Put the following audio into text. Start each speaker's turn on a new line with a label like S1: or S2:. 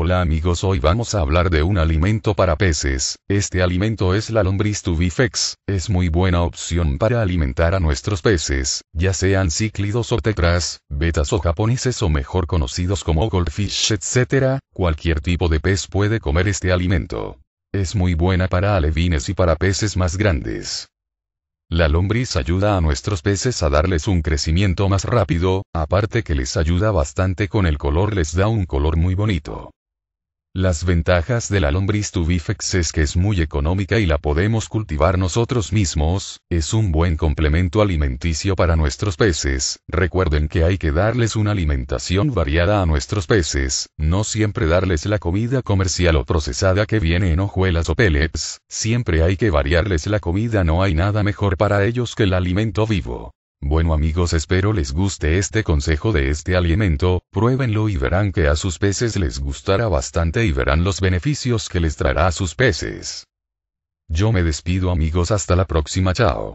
S1: Hola amigos,
S2: hoy vamos a hablar de un alimento para peces. Este alimento es la lombriz tubifex. Es muy buena opción para alimentar a nuestros peces, ya sean cíclidos o tetras, betas o japoneses o mejor conocidos como goldfish, etc. Cualquier tipo de pez puede comer este alimento. Es muy buena para alevines y para peces más grandes. La lombriz ayuda a nuestros peces a darles un crecimiento más rápido, aparte que les ayuda bastante con el color, les da un color muy bonito. Las ventajas de la lombriz tubifex es que es muy económica y la podemos cultivar nosotros mismos, es un buen complemento alimenticio para nuestros peces. Recuerden que hay que darles una alimentación variada a nuestros peces, no siempre darles la comida comercial o procesada que viene en hojuelas o pellets, siempre hay que variarles la comida, no hay nada mejor para ellos que el alimento vivo. Bueno amigos espero les guste este consejo de este alimento, pruébenlo y verán que a sus peces les gustará bastante y verán los beneficios que les traerá a sus peces. Yo me despido amigos hasta
S1: la próxima chao.